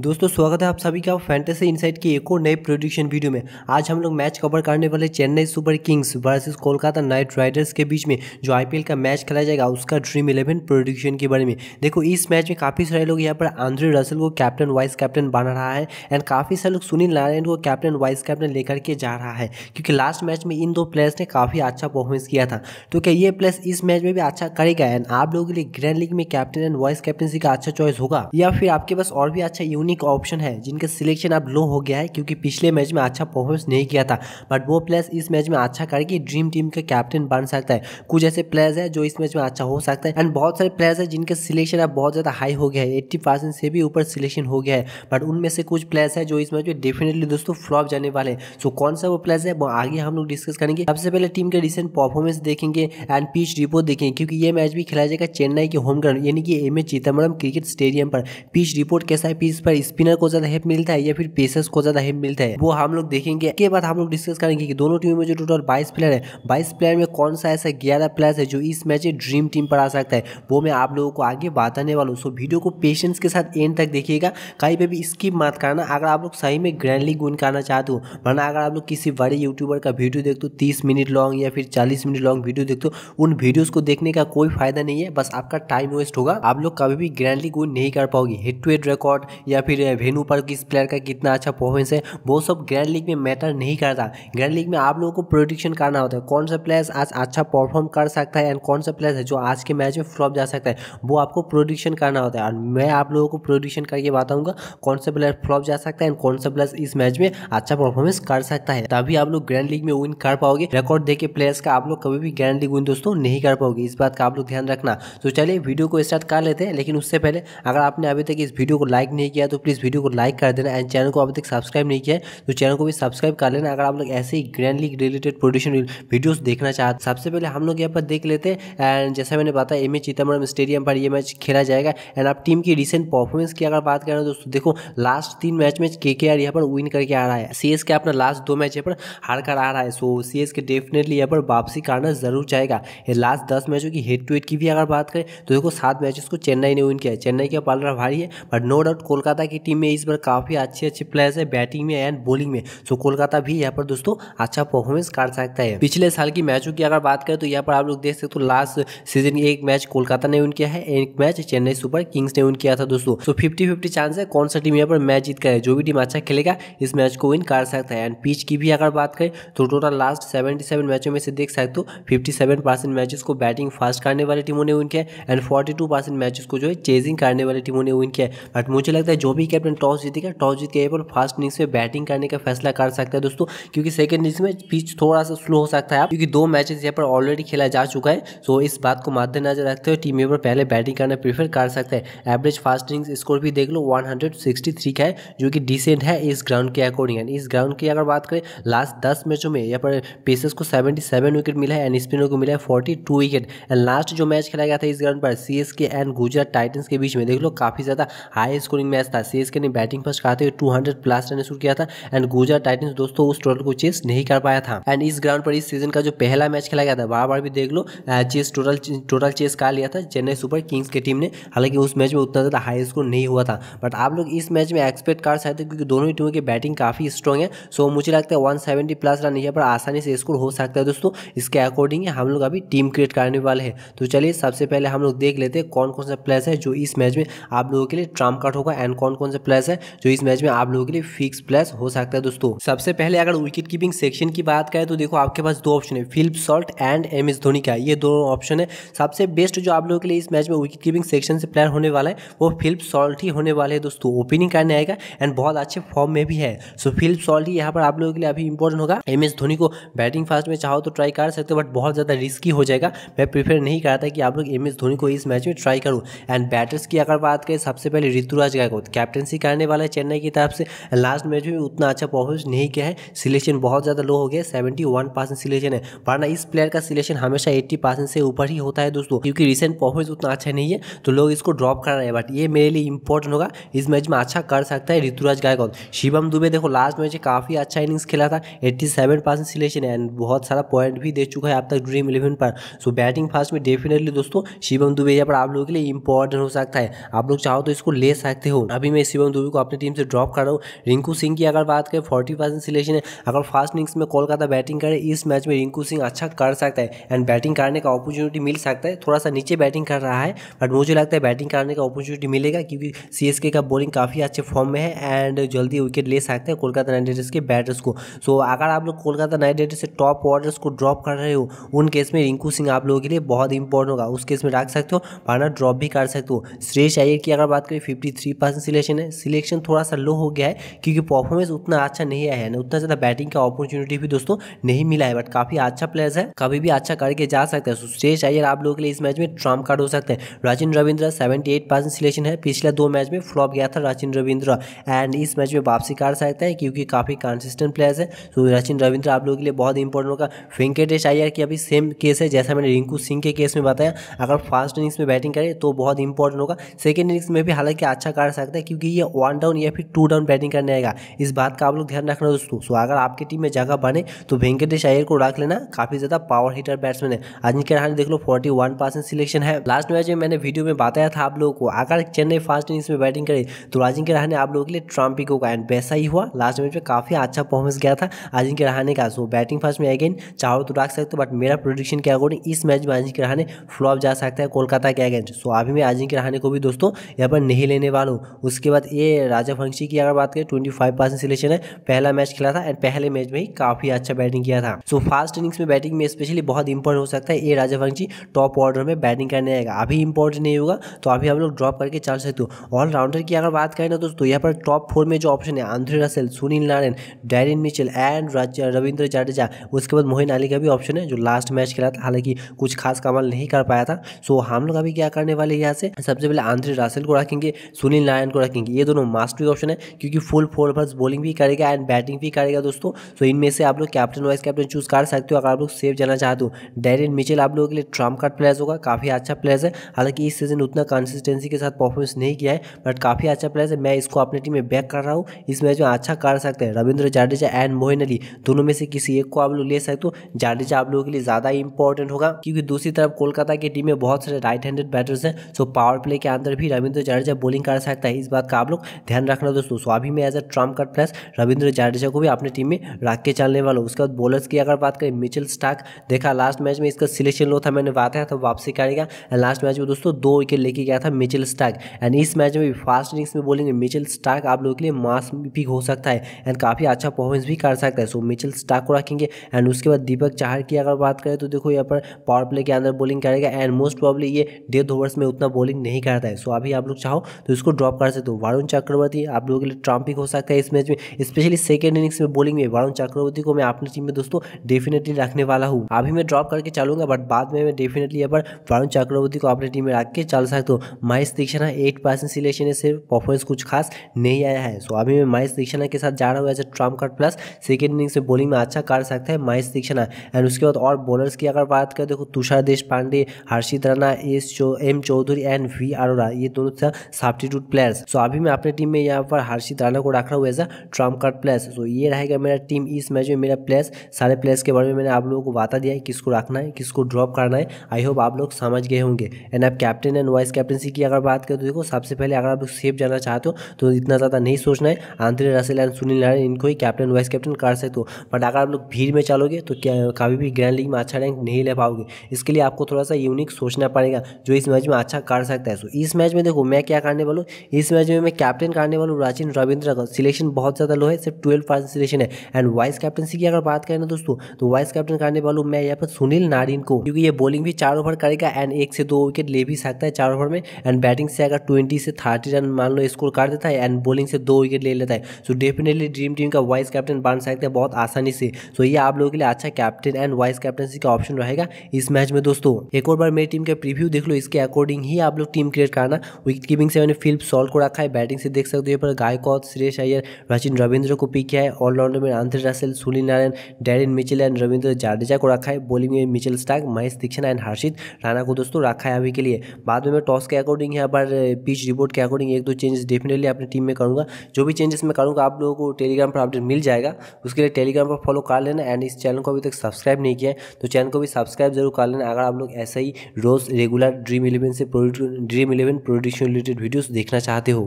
दोस्तों स्वागत है आप सभी का फैंटेसी इनसाइट की एक और नए प्रोडिक्शन वीडियो में आज हम लोग मैच कवर करने वाले Chennai Super Kings versus Kolkata Knight Riders के बीच में जो आईपीएल का मैच खेला जाएगा उसका ड्रीम इलेवन प्रोडिक्शन के बारे में देखो इस मैच में काफ़ी सारे लोग यहाँ पर आंद्रे रसल को कैप्टन वाइस कैप्टन बना रहा है एंड काफ़ी सारे लोग सुनील नारायण को कैप्टन वाइस कैप्टन लेकर के जा रहा है क्योंकि लास्ट मैच में इन दो प्लेयर्स ने काफ़ी अच्छा परफॉर्मेंस किया था तो क्या ये प्लेयर्स इस मैच में भी अच्छा करेगा एंड आप लोगों के लिए ग्रैंड लीग में कैप्टन एंड वाइस कैप्टनसी का अच्छा चॉइस होगा या फिर आपके पास और भी अच्छा यूनिट यूनिक ऑप्शन है जिनका सिलेक्शन अब लो हो गया है क्योंकि पिछले मैच में अच्छा परफॉर्मेंस नहीं किया था बट वो प्लेयर्स इस मैच में अच्छा करके ड्रीम टीम का कैप्टन बन सकता है कुछ ऐसे प्लेयर्स है जो इस मैच में अच्छा हो सकता है एंड बहुत सारे प्लेयर्स है जिनके सिलेक्शन अब बहुत ज़्यादा हाई हो गया है एट्टी परसेंट से भी ऊपर सिलेक्शन हो गया है बट उनमें से कुछ प्लेयर्स है जो इस मैच में डेफिनेटली दोस्तों फ्लॉप जाने वाले सो कौन सा वो प्लेयर्स है वो आगे हम लोग डिस्कस करेंगे सबसे पहले टीम के रिसेंट परफॉर्मेंस देखेंगे एंड पिच रिपोर्ट देखेंगे क्योंकि ये मैच भी खेला जाएगा चेन्नई के होम ग्राउंड यानी कि M A Chidambaram cricket stadium पर पिच रिपोर्ट कैसा है पिच पर स्पिनर को ज्यादा हेल्प मिलता है या फिर पेसर्स को ज्यादा हेल्प मिलता है वो हम लोग देखेंगे के बाद हम लोग डिस्कस करेंगे कि दोनों टीमों में जो टोटल बाईस प्लेयर है बाईस प्लेयर में कौन सा ऐसा ग्यारह प्लेयर है जो इस मैच ड्रीम टीम पर आ सकता है वो मैं आप लोगों को आगे बताने वाला हूँ सो वीडियो को पेशेंस के साथ एंड तक देखिएगा कहीं पर भी स्किप मत करना अगर आप लोग सही में ग्रैंड लीग गुन करना चाहते हो वरना अगर आप लोग किसी बड़े यूट्यूबर का वीडियो देखते हो तीस मिनट लॉन्ग या फिर चालीस मिनट लॉन्ग वीडियो देखते हो उन वीडियोज़ को देखने का कोई फायदा नहीं है बस आपका टाइम वेस्ट होगा आप लोग कभी भी ग्रैंड लीग गुन नहीं कर पाओगे हेड टू हेड रिकॉर्ड या या फिर वेन्यू पर किस प्लेयर का कितना अच्छा परफॉर्मेंस है वो सब ग्रैंड लीग में मैटर नहीं करता ग्रैंड लीग में आप लोगों को प्रोडिक्शन करना होता है कौन सा प्लेयर आज अच्छा परफॉर्म कर सकता है एंड कौन सा प्लेयर है जो आज के मैच में फ्लॉप जा सकता है वो आपको प्रोडिक्शन करना होता है और मैं आप लोगों को प्रोडिक्शन करके बताऊंगा कौन सा प्लेयर फ्लॉप जा सकता है एंड कौन सा प्लेयर इस मैच में अच्छा परफॉर्मेंस कर सकता है तभी आप लोग ग्रैंड लीग में विन कर पाओगे रिकॉर्ड देखे प्लेयर्स का आप लोग कभी भी ग्रैंड लीग विन दोस्तों नहीं कर पाओगे इस बात का आप लोग ध्यान रखना तो चलिए वीडियो को स्टार्ट कर लेते हैं लेकिन उससे पहले अगर आपने अभी तक इस वीडियो को लाइक नहीं किया है तो प्लीज़ वीडियो को लाइक कर देना एंड चैनल को अभी तक सब्सक्राइब नहीं किया है तो चैनल को भी सब्सक्राइब कर लेना अगर आप लोग ऐसे ही ग्रैंडली रिलेटेड प्रोड्यूशन वीडियोज़ देखना चाहते सबसे पहले हम लोग यहाँ पर देख लेते हैं एंड जैसा मैंने बताया एम ए चिदम्बरम स्टेडियम पर यह मैच खेला जाएगा एंड आप टीम की रिसेंट परफॉर्मेंस की अगर बात करें दोस्तों देखो लास्ट तीन मैच में के के आर यहाँ पर विन करके आ रहा है सी एस के अपना लास्ट दो मैच यहाँ पर हार कर आ रहा है सो सी एस के डेफिनेटली यहाँ पर वापसी करना जरूर चाहेगा ये लास्ट दस मैचों की हेड टू हेड की भी अगर बात करें तो देखो सात मैचेस को चेन्नई ने विन किया है चेन्नई का पालर भारी है but no doubt Kolkata Kolkata की टीम में इस बार काफ़ी अच्छे अच्छे प्लेयर्स है बैटिंग में एंड बॉलिंग में सो कोलकाता भी यहाँ पर दोस्तों अच्छा परफॉर्मेंस कर सकता है पिछले साल की मैचों की अगर बात करें तो यहाँ पर आप लोग देख सकते हो लास्ट सीजन एक मैच कोलकाता ने विन किया है एक मैच चेन्नई सुपर किंग्स ने विन किया था दोस्तों सो फिफ्टी फिफ्टी चांस है कौन सा टीम यहाँ पर मैच जीत करे जो भी टीम अच्छा खेलेगा इस मैच को विन कर सकता है एंड पिच की भी अगर बात करें तो टोटल लास्ट सेवेंटी सेवन मैचों में से देख सकते हो फिफ्टी सेवन परसेंट मैचेस को बैटिंग फास्ट करने वाली टीमों ने विन किया and forty two percent matches को जो है चेजिंग करने वाली टीमों ने विन किया बट मुझे लगता है जो जो भी कैप्टन टॉस जीतेगा टॉस जीत के पर फास्ट इनिंग्स में बैटिंग करने का फैसला कर सकता है दोस्तों क्योंकि सेकंड इनिंग्स में पिच थोड़ा सा स्लो हो सकता है क्योंकि दो मैचेस यहाँ पर ऑलरेडी खेला जा चुका है सो इस बात को मद्देनजर रखते हुए टीम यहाँ पर पहले बैटिंग करना प्रीफर कर सकता है एवरेज फास्ट इनिंग्स स्कोर भी देख लो थ्री का है जो कि डिसेंट है इस ग्राउंड के अकॉर्डिंग एंड इस ग्राउंड की अगर बात करें लास्ट दस मैचों में यहाँ पर पेसर्स को सेवन विकेट मिला है एंड स्पिनर को मिला है टू विकेट एंड लास्ट जो मैच खेला गया था इस ग्राउंड पर सी एंड गुजरात टाइटन्स के बीच में देख लो काफ़ी ज़्यादा हाई स्कोरिंग मैच था था सीएस ने बैटिंग फर्स्ट कहा हुए टू प्लस रन शुरू किया था एंड गुजरात टाइटन्स दोस्तों उस टोटल को चेस नहीं कर पाया था एंड इस ग्राउंड पर इस सीजन का जो पहला मैच खेला गया था बार बार भी देख लो चेस टोटल टोटल चेस कर लिया था चेन्नई सुपर किंग्स की टीम ने हालांकि उस मैच में उतना ज़्यादा हाई स्कोर नहीं हुआ था बट आप लोग इस मैच में एक्सपेक्ट कर सकते क्योंकि दोनों ही टीमों की बैटिंग काफ़ी स्ट्रॉन्ग है सो मुझे लगता है 170 प्लस रन यहाँ पर आसानी से स्कोर हो सकता है दोस्तों इसके अकॉर्डिंग हम लोग अभी टीम क्रिएट करने वाले हैं तो चलिए सबसे पहले हम लोग देख लेते हैं कौन कौन सा प्लेयर है जो इस मैच में आप लोगों के लिए ट्राम कार्ड होगा एंड कौन कौन कौन से प्लेस है जो इस मैच में आप लोगों के लिए फिक्स प्लेस हो सकता है दोस्तों सबसे पहले अगर विकेट कीपिंग सेक्शन की बात करें तो देखो आपके पास दो ऑप्शन है Phil Salt and M S Dhoni का ये दोनों ऑप्शन है सबसे बेस्ट जो आप लोगों के लिए इस मैच में विकेट कीपिंग सेक्शन से प्लेयर होने वाला है वो फिल्प सॉल्ट ही होने वाले हैं दोस्तों ओपनिंग करने आएगा एंड बहुत अच्छे फॉर्म में भी है सो फिल्प सॉल्ट ही यहाँ पर आप लोगों के लिए अभी इंपॉर्टेंट होगा एम एस धोनी को बैटिंग फास्ट में चाहो तो ट्राई कर सकते हो बट बहुत ज़्यादा रिस्की हो जाएगा मैं प्रीफर नहीं करता कि आप लोग एम एस धोनी को इस मैच में ट्राई करूँ एंड बैटर्स की अगर बात करें सबसे पहले ऋतुराज गायकवाद कैप्टनसी करने वाला है चेन्नई की तरफ से लास्ट मैच में उतना अच्छा परफॉर्मेंस नहीं किया है सिलेक्शन बहुत ज़्यादा लो हो गया सेवेंटी वन परसेंट सिलेक्शन है वरना इस प्लेयर का सिलेक्शन हमेशा एट्टी परसेंट से ऊपर ही होता है दोस्तों क्योंकि रिसेंट परफॉर्मेंस उतना अच्छा नहीं है तो लोग इसको ड्रॉप कर रहे हैं बट ये मेरे लिए इंपॉर्टेंट होगा इस मैच में अच्छा कर सकता है ऋतुराज गायकौन शिवम दुबे देखो लास्ट मैच काफ़ी अच्छा इनिंग्स खेला था एट्टी सेवन परसेंट सिलेक्शन है एंड बहुत सारा पॉइंट भी दे चुका है अब तक ड्रीम इलेवन पर सो बैटिंग फास्ट में डेफिनेटली दोस्तों शिवम दुबे यहाँ पर आप लोगों के लिए इंपॉर्टेंट हो सकता है आप लोग चाहो तो इसको ले सकते हो अभी अभी मैं शिवम दुबे को अपनी टीम से ड्रॉप कर रहा हूँ रिंकू सिंह की अगर बात करें फोर्टी परसेंट सिलेक्शन है अगर फास्ट इनिंग्स में कोलकाता बैटिंग करे इस मैच में रिंकू सिंह अच्छा कर सकता है एंड बैटिंग करने का अपॉर्चुनिटी मिल सकता है थोड़ा सा नीचे बैटिंग कर रहा है बट मुझे लगता है बैटिंग करने का अपॉर्चुनिटी मिलेगा क्योंकि सी का बॉलिंग काफ़ी अच्छे फॉर्म में है एंड जल्दी विकेट ले सकते हैं कोलकाता नाइट राइडर्स के बैटर्स को सो अगर आप लोग कोलकाता नाइट राइडर्स से टॉप ऑर्डर्स को ड्रॉप कर रहे हो उन केस में रिंकू सिंह आप लोगों के लिए बहुत इंपॉर्टेंट होगा उस केस में रख सकते हो वरना ड्रॉप भी कर सकते हो श्रेष अय्यर की अगर बात करें फिफ्टी थ्री परसेंट सिलेक्शन है सिलेक्शन थोड़ा सा लो हो गया है क्योंकि परफॉर्मेंस उतना अच्छा नहीं आया है ना उतना ज़्यादा बैटिंग का अपॉर्चुनिटी भी दोस्तों नहीं मिला है बट काफ़ी अच्छा प्लेयर्स है कभी भी अच्छा करके जा सकता है सुश्रेष अयर आप लोगों के लिए इस मैच में ट्रम्प कार्ड हो सकते हैं Rachin Ravindra seventy eight percent selection है पिछले दो मैच में फ्लॉप गया था राजिन रविंद्र एंड इस मैच में वापसी कर सकते हैं क्योंकि काफ़ी कंसिस्टेंट प्लेयर्स है तो रचिन रविंद्र आप लोगों के लिए बहुत इंपॉर्टेंट होगा वेंकटेश अयर की अभी सेम केस है जैसा मैंने रिंकू सिंह के केस में बताया अगर फास्ट इनिंग्स में बैटिंग करे तो बहुत इंपॉर्टेंट होगा सेकेंड इनिंग्स में भी हालांकि अच्छा कर सकते हैं सकता है क्योंकि ये वन डाउन या फिर टू डाउन बैटिंग करने आएगा इस बात का आप लोग ध्यान रखना दोस्तों सो अगर आपके टीम में जगह बने तो वेंकटेश अयर को रख लेना काफी ज्यादा पावर हीटर बैट्समैन है अजिंक्य रहाने देख लो फोर्टी वन परसेंट सिलेक्शन है लास्ट मैच में मैंने वीडियो में बताया था आप लोगों को अगर चेन्नई फास्ट इनिंग्स में बैटिंग करे तो अजिंक्य रहाने आप लोगों के लिए ट्रम्पिको का एंड वैसा ही हुआ लास्ट मैच में काफी अच्छा परफॉर्मेंस गया था अजिंक्य रहाने का सो बैटिंग फर्स्ट में अगेन चाहो तो रख सकते बट मेरा प्रोडिक्शन के अकॉर्डिंग इस मैच में अजिंक्य रहाने फ्लॉप जा सकता है कोलकाता के अगेंस्ट सो अभी मैं अजिंक्य रहाने को भी दोस्तों यहाँ पर नहीं लेने वाला हूँ उसके बाद ये राजा वंशी की अगर बात करें ट्वेंटी फाइव परसेंट सिलेक्शन है पहला मैच खेला था एंड पहले मैच में ही काफ़ी अच्छा बैटिंग किया था सो फास्ट इनिंग्स में बैटिंग में स्पेशली बहुत इंपॉर्ट हो सकता है ये राजा वंशी टॉप ऑर्डर में बैटिंग करने आएगा अभी इंपॉर्टेंट नहीं होगा तो अभी हम लोग ड्रॉप करके चल सकते हो ऑलराउंडर की अगर बात करें ना दोस्तों यहाँ पर टॉप फोर में जो ऑप्शन है Andre Russell Sunil Narayan Daryl Mitchell and Ravindra Jadeja उसके बाद मोहिन अली का भी ऑप्शन है जो लास्ट मैच खेला था हालांकि कुछ खास कमाल नहीं कर पाया था सो हम लोग अभी क्या करने वाले यहाँ से सबसे पहले आंध्रे रसेल को रखेंगे सुनील नारायण को को रखेंगे ये दोनों मास्टरी ऑप्शन है क्योंकि फुल फोर ओवर्स बॉलिंग भी करेगा एंड बैटिंग भी करेगा दोस्तों तो इनमें से आप लोग कैप्टन वाइस कैप्टन चूज कर सकते हो अगर आप लोग सेफ जाना चाहते हो डेरिन मिचेल आप लोगों के लिए ट्रम्प कार्ड प्लेयर होगा काफ़ी अच्छा प्लेयर है हालांकि इस सीजन उतना कंसिस्टेंसी के साथ परफॉर्मेंस नहीं किया है बट काफ़ी अच्छा प्लेयर है मैं इसको अपनी टीम में बैक कर रहा हूँ इस मैच में अच्छा कर सकते हैं रविंद्र जाडेजा एंड मोहन अली दोनों में से किसी एक को आप लोग ले सकते हो जाडेजा आप लोगों के लिए ज़्यादा इंपॉर्टेंट होगा क्योंकि दूसरी तरफ कोलकाता की टीम में बहुत सारे राइट हैंडेड बैटर्स हैं सो पावर प्ले के अंदर भी रविंद्र जाडेजा बॉलिंग कर सकता है इस इस बात का आप लोग ध्यान रखना दोस्तों अभी मैं as a trump card plus Ravindra Jadeja को भी अपनी टीम में रख के चलने वालों उसके बाद बॉलर्स की अगर बात करें मिचिल स्टाक देखा लास्ट मैच में इसका सिलेक्शन लो था मैंने बताया था वापसी करेगा एंड लास्ट मैच में दोस्तों दो विकेट लेके गया था मिचिल स्टाक एंड इस मैच में भी फास्ट इनिंग्स में बोलेंगे मिचिल स्टाक आप लोगों के लिए मास पिक हो सकता है एंड काफ़ी अच्छा परफॉर्मेंस भी कर सकता है सो मिचिल स्टाक को रखेंगे एंड उसके बाद दीपक चाहर की अगर बात करें तो देखो यहाँ पर पावर प्ले के अंदर बॉलिंग करेगा एंड मोस्ट प्रॉब्ली ये डेथ ओवर्स में उतना बॉलिंग नहीं करता है सो अभी आप लोग चाहो तो इसको ड्रॉप कर सकते से तो वारुण चक्रवर्ती आप लोगों के लिए ट्रांपिक हो सकता है इस मैच में स्पेशली सेकेंड इनिंग्स में बॉलिंग में वारुण चक्रवर्ती को मैं अपनी टीम में दोस्तों डेफिनेटली रखने वाला हूँ अभी मैं ड्रॉप करके चलूंगा बट बाद में डेफिनेटली यहाँ पर वारुण चक्रवर्ती को अपनी टीम में रख के चल सकता हूँ Maheesh Theekshana eight percent selection से परफॉर्मेंस कुछ खास नहीं आया है सो अभी मैं महेश दीक्षणा के साथ जा रहा हूँ as a trump card plus second innings में बॉलिंग में अच्छा कर सकता है महेश दीक्षणा एंड उसके बाद और बॉलर्स की अगर बात करें देखो Tushar Deshpande Harshit Rana S M Choudhary and V Arora ये दोनों था सब्सटीट्यूट प्लेयर्स सो तो अभी मैं अपने टीम में यहाँ पर हर्षित राणा को रख रहा हूँ as a trump card place so ये रहेगा मेरा टीम इस मैच में मेरा प्लेस सारे प्लेस के बारे में मैंने आप लोगों को बता दिया है किसको रखना है किसको ड्रॉप करना है आई होप आप लोग समझ गए होंगे एंड आप कैप्टन एंड वाइस कैप्टनसी की अगर बात करें तो देखो सबसे पहले अगर आप लोग सेफ जाना चाहते हो तो इतना ज़्यादा नहीं सोचना है आंतरिक रसेल एंड सुनील नारायण इनको ही कैप्टन वाइस कैप्टन कर सकते हो बट अगर आप लोग भीड़ में चलोगे तो क्या कभी भी ग्रैंड लीग में अच्छा रैंक नहीं ले पाओगे इसके लिए आपको थोड़ा सा यूनिक सोचना पड़ेगा जो इस मैच में अच्छा कर सकता है सो इस मैच में देखो मैं क्या करने वाला इस रिज्यूमे में कैप्टन करने वाले राजिन रविंद्र का सिलेक्शन बहुत ज़्यादा लो है सिर्फ ट्वेल्व परसेंट सिलेक्शन है एंड वाइस कैप्टनसी की अगर बात करें ना दोस्तों तो वाइस कैप्टन करने वालों मैं यहाँ पर सुनील नारिन को क्योंकि ये बॉलिंग भी चार ओवर करेगा एंड एक से दो विकेट ले भी सकता है चार ओवर में एंड बैटिंग से अगर ट्वेंटी से थर्टी रन मान लो स्कोर कर देता है एंड बॉलिंग से दो विकेट ले लेता है सो डेफिनेटली ड्रीम टीम का वाइस कैप्टन बन सकते हैं बहुत आसानी से सो ये आप लोगों के लिए अच्छा कैप्टन एंड वाइस कैप्टनसी का ऑप्शन रहेगा इस मैच में दोस्तों एक और बार मेरी टीम का प्रीव्यू देख लो इसके अकॉर्डिंग ही आप लोग टीम क्रिएट करना विकेट कीपिंग से मैंने फिल्प सॉल्व को रखा है बैटिंग से देख सकते हो यहाँ पर गायकॉत श्रेष अयर रचिन रविंद्र को पी किया है ऑलराउंडर में Andre Russell Sunil Narayan Daryl Mitchell and Ravindra Jadeja को रखा है बॉलिंग में Mitchell Starc Maheesh Theekshana and Harshit Rana को दोस्तों रखा है अभी के लिए बाद में टॉस के अकॉर्डिंग यहाँ पर पिच रिपोर्ट के अकॉर्डिंग एक दो चेंजेस डेफिनेटली अपनी टीम में करूँगा जो भी चेंजेस मैं करूँगा आप लोगों को टेलीग्राम पर अपडेट मिल जाएगा उसके लिए टेलीग्राम पर फॉलो कर लेना एंड इस चैनल को अभी तक सब्सक्राइब नहीं किया है तो चैनल को भी सब्सक्राइब जरूर कर लेना अगर आप लोग ऐसा ही रोज़ रेगुलर ड्रीम इलेवन से Dream Eleven prediction related videos देखना चाहते हो